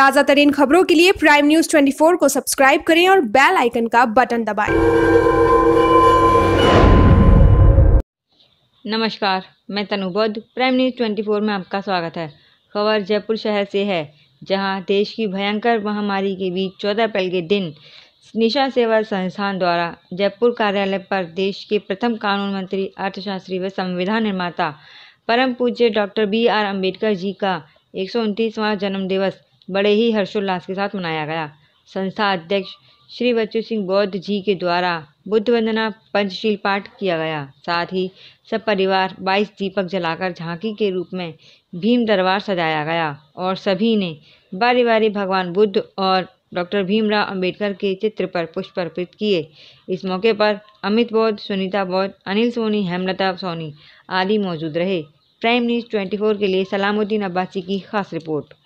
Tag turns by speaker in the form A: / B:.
A: ताज़ा तरीन खबरों के लिए प्राइम न्यूज़ 24 को सब्सक्राइब करें और बेल आइकन का बटन दबाएं।
B: नमस्कार मैं तनुबद्ध प्राइम न्यूज़ 24 में आपका स्वागत है खबर जयपुर शहर से है जहां देश की भयंकर महामारी के बीच 14 अप्रैल के दिन निशा सेवा संस्थान द्वारा जयपुर कार्यालय पर देश के प्रथम कानून मंत्री अर्थशास्त्री व संविधान निर्माता परम पूज्य doctor B R Ambedkar ji का एक सौ जन्म दिवस बड़े ही हर्षोल्लास के साथ मनाया गया संस्था अध्यक्ष श्री बच्चू सिंह बौद्ध जी के द्वारा बुद्ध वंदना पंचशील पाठ किया गया साथ ही सब परिवार बाईस दीपक जलाकर झांकी के रूप में भीम दरबार सजाया गया और सभी ने बारी बारी भगवान बुद्ध और डॉक्टर भीमराव अंबेडकर के चित्र पर पुष्प अर्पित किए इस मौके पर अमित बौद्ध सुनीता बौद्ध अनिल सोनी हेमलता सोनी आदि मौजूद रहे प्राइम न्यूज़ ट्वेंटी के लिए सलामुद्दीन अब्बासी की खास रिपोर्ट